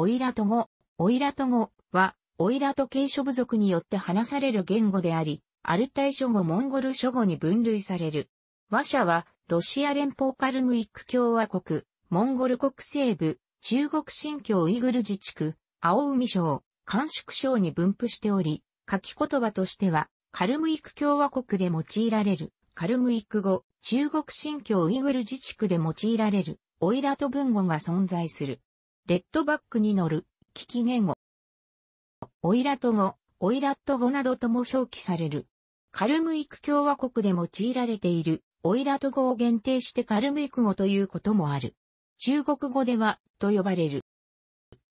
オイラト語、オイラト語は、オイラト系諸部族によって話される言語であり、アルタイ諸語モンゴル諸語に分類される。和社は、ロシア連邦カルムイック共和国、モンゴル国西部、中国新疆ウイグル自治区、青海省、甘粛省に分布しており、書き言葉としては、カルムイク共和国で用いられる、カルムイク語、中国新疆ウイグル自治区で用いられる、オイラト文語が存在する。レッドバックに乗る、危機言語。オイラト語、オイラット語などとも表記される。カルムイク共和国で用いられている、オイラト語を限定してカルムイク語ということもある。中国語では、と呼ばれる。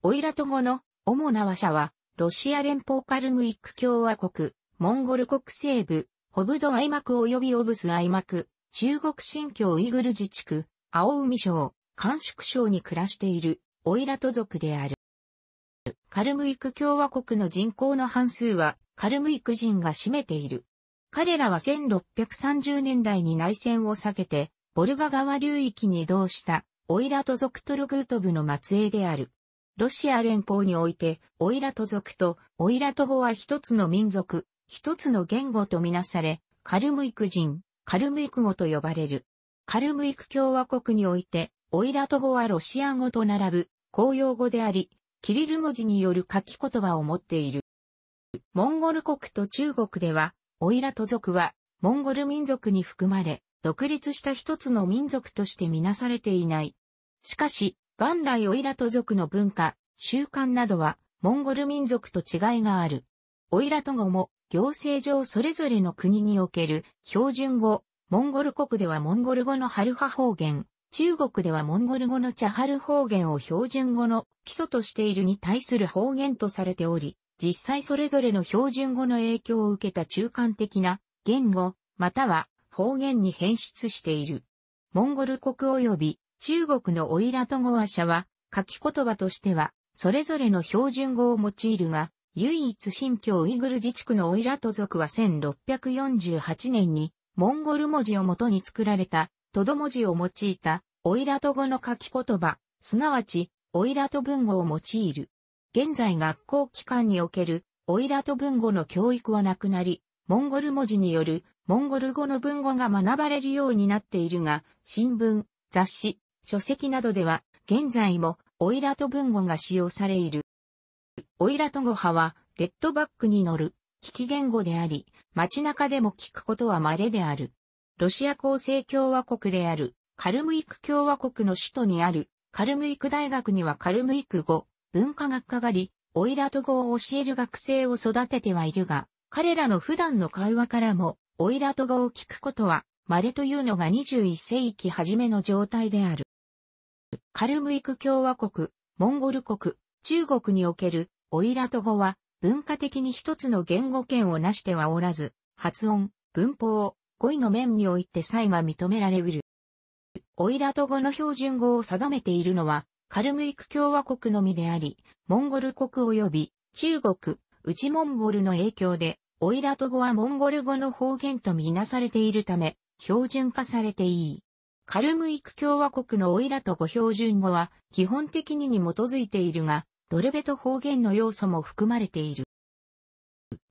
オイラト語の主な話者は、ロシア連邦カルムイク共和国、モンゴル国西部、ホブド愛幕及びオブス愛幕、中国新疆ウイグル自治区、青海省、甘粛省に暮らしているオイラト族である。カルムイク共和国の人口の半数はカルムイク人が占めている。彼らは1630年代に内戦を避けて、ボルガ川流域に移動したオイラト族トルグート部の末裔である。ロシア連邦において、オイラト族とオイラト語は一つの民族、一つの言語とみなされ、カルムイク人、カルムイク語と呼ばれる。カルムイク共和国において、オイラト語はロシア語と並ぶ公用語であり、キリル文字による書き言葉を持っている。モンゴル国と中国では、オイラト族は、モンゴル民族に含まれ、独立した一つの民族としてみなされていない。しかし、元来オイラト族の文化、習慣などは、モンゴル民族と違いがある。オイラト語も、行政上それぞれの国における標準語、モンゴル国ではモンゴル語のハルハ方言、中国ではモンゴル語のチャハル方言を標準語の基礎としているに対する方言とされており、実際それぞれの標準語の影響を受けた中間的な言語、または方言に変質している。モンゴル国及び中国のオイラト語話者は書き言葉としてはそれぞれの標準語を用いるが、唯一新疆ウイグル自治区のオイラト族は1648年にモンゴル文字をもとに作られたとど文字を用いた、オイラト語の書き言葉、すなわち、オイラト文語を用いる。現在学校機関における、オイラト文語の教育はなくなり、モンゴル文字による、モンゴル語の文語が学ばれるようになっているが、新聞、雑誌、書籍などでは、現在も、オイラト文語が使用されいる。オイラト語派は、レッドバックに乗る、聞き言語であり、街中でも聞くことは稀である。ロシア構成共和国である、カルムイク共和国の首都にある、カルムイク大学にはカルムイク語、文化学科があり、オイラト語を教える学生を育ててはいるが、彼らの普段の会話からも、オイラト語を聞くことは、稀というのが21世紀初めの状態である。カルムイク共和国、モンゴル国、中国における、オイラト語は、文化的に一つの言語圏をなしてはおらず、発音、文法、語彙の面において差異が認められうる。オイラト語の標準語を定めているのは、カルムイク共和国のみであり、モンゴル国及び中国、内モンゴルの影響で、オイラト語はモンゴル語の方言とみなされているため、標準化されていい。カルムイク共和国のオイラト語標準語は、基本的にに基づいているが、ドルベト方言の要素も含まれている。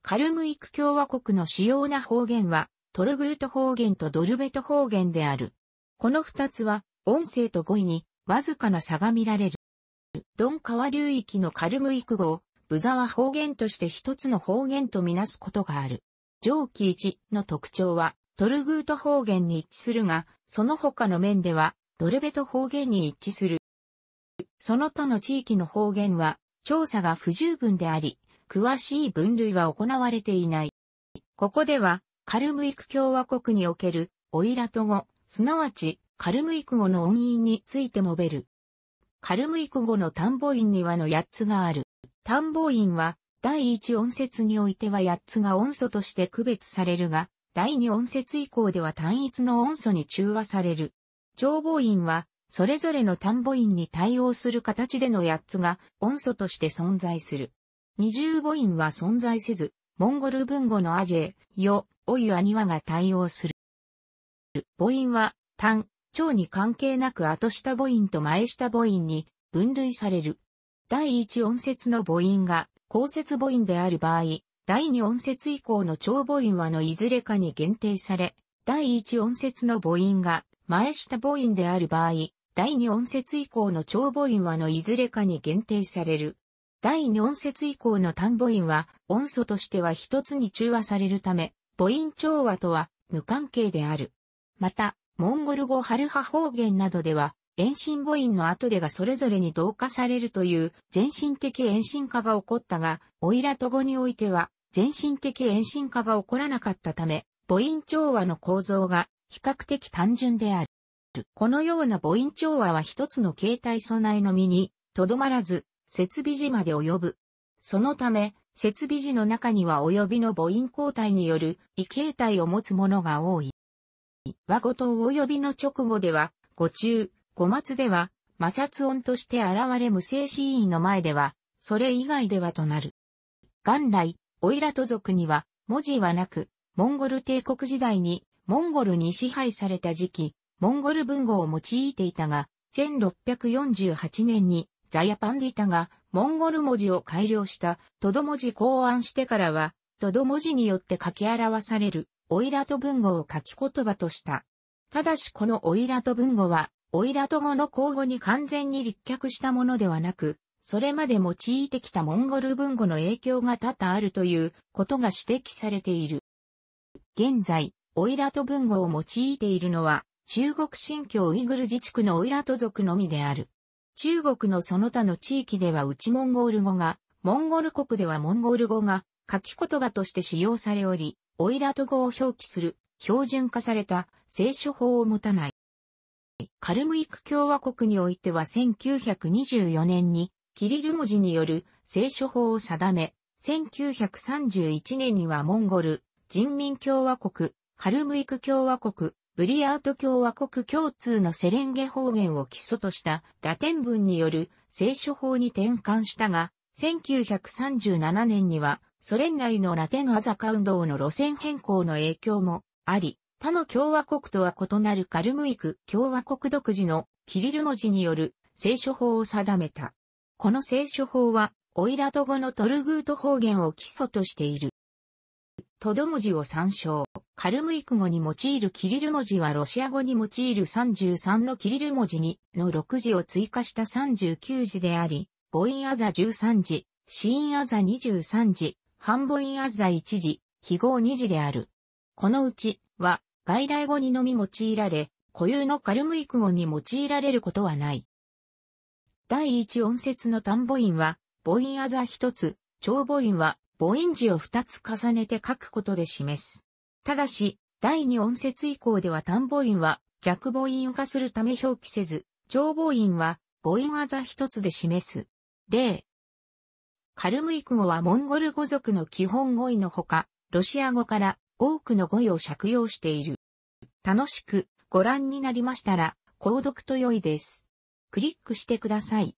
カルムイク共和国の主要な方言は、トルグート方言とドルベト方言である。この二つは、音声と語彙に、わずかな差が見られる。ドン川流域のカルムイク語を、ブザワ方言として一つの方言とみなすことがある。上記1の特徴は、トルグート方言に一致するが、その他の面では、ドルベト方言に一致する。その他の地域の方言は、調査が不十分であり、詳しい分類は行われていない。ここでは、カルムイク共和国における、オイラト語、すなわち、カルムイク語の音韻について述べる。カルムイク語の単母音にはの8つがある。単母音は、第一音節においては8つが音素として区別されるが、第二音節以降では単一の音素に中和される。長母音は、それぞれの単母音に対応する形での8つが音素として存在する。二重母音は存在せず、モンゴル文語のアジェ、ヨ、おゆあにわが対応する。母音は、単、長に関係なく後下母音と前下母音に分類される。第一音節の母音が後節母音である場合、第二音節以降の長母音はのいずれかに限定され、第一音節の母音が前下母音である場合、第二音節以降の長母音はのいずれかに限定される。第二音節以降の単母音は音素としては一つに中和されるため、母音調和とは無関係である。また、モンゴル語ハルハ方言などでは、遠心母音の後でがそれぞれに同化されるという全身的遠心化が起こったが、オイラト語においては全身的遠心化が起こらなかったため、母音調和の構造が比較的単純である。このような母音調和は一つの形態備えのみに、とどまらず、設備時まで及ぶ。そのため、設備時の中には及びの母音交代による異形態を持つものが多い。和語と及びの直後では、語中、語末では、摩擦音として現れ無声子音の前では、それ以外ではとなる。元来、オイラト族には、文字はなく、モンゴル帝国時代に、モンゴルに支配された時期、モンゴル文語を用いていたが、1648年にザヤパンディタがモンゴル文字を改良したトド文字考案してからは、トド文字によって書き表されるオイラト文語を書き言葉とした。ただしこのオイラト文語は、オイラト語の口語に完全に立脚したものではなく、それまで用いてきたモンゴル文語の影響が多々あるということが指摘されている。現在、オイラト文語を用いているのは、中国新疆ウイグル自治区のオイラト族のみである。中国のその他の地域では内モンゴル語が、モンゴル国ではモンゴル語が書き言葉として使用されおり、オイラト語を表記する標準化された聖書法を持たない。カルムイク共和国においては1924年にキリル文字による聖書法を定め、1931年にはモンゴル人民共和国、カルムイク共和国、ブリアート共和国共通のセレンゲ方言を基礎としたラテン文による聖書法に転換したが、1937年にはソ連内のラテンアザカ運動の路線変更の影響もあり、他の共和国とは異なるカルムイク共和国独自のキリル文字による聖書法を定めた。この聖書法は、オイラト語のトルグート方言を基礎としている。トド文字を参照。カルムイク語に用いるキリル文字はロシア語に用いる33のキリル文字にの6字を追加した39字であり、母音アザ13字、子音アザ23字、半母音アザ1字、記号2字である。このうち、は、外来語にのみ用いられ、固有のカルムイク語に用いられることはない。第一音節の単母音は、母音アザ一つ、長母音は母音字を2つ重ねて書くことで示す。ただし、第二音節以降では単母音は弱母音化するため表記せず、長母音は母音技一つで示す。例。カルムイク語はモンゴル語族の基本語彙のほか、ロシア語から多くの語彙を借用している。楽しくご覧になりましたら、購読と良いです。クリックしてください。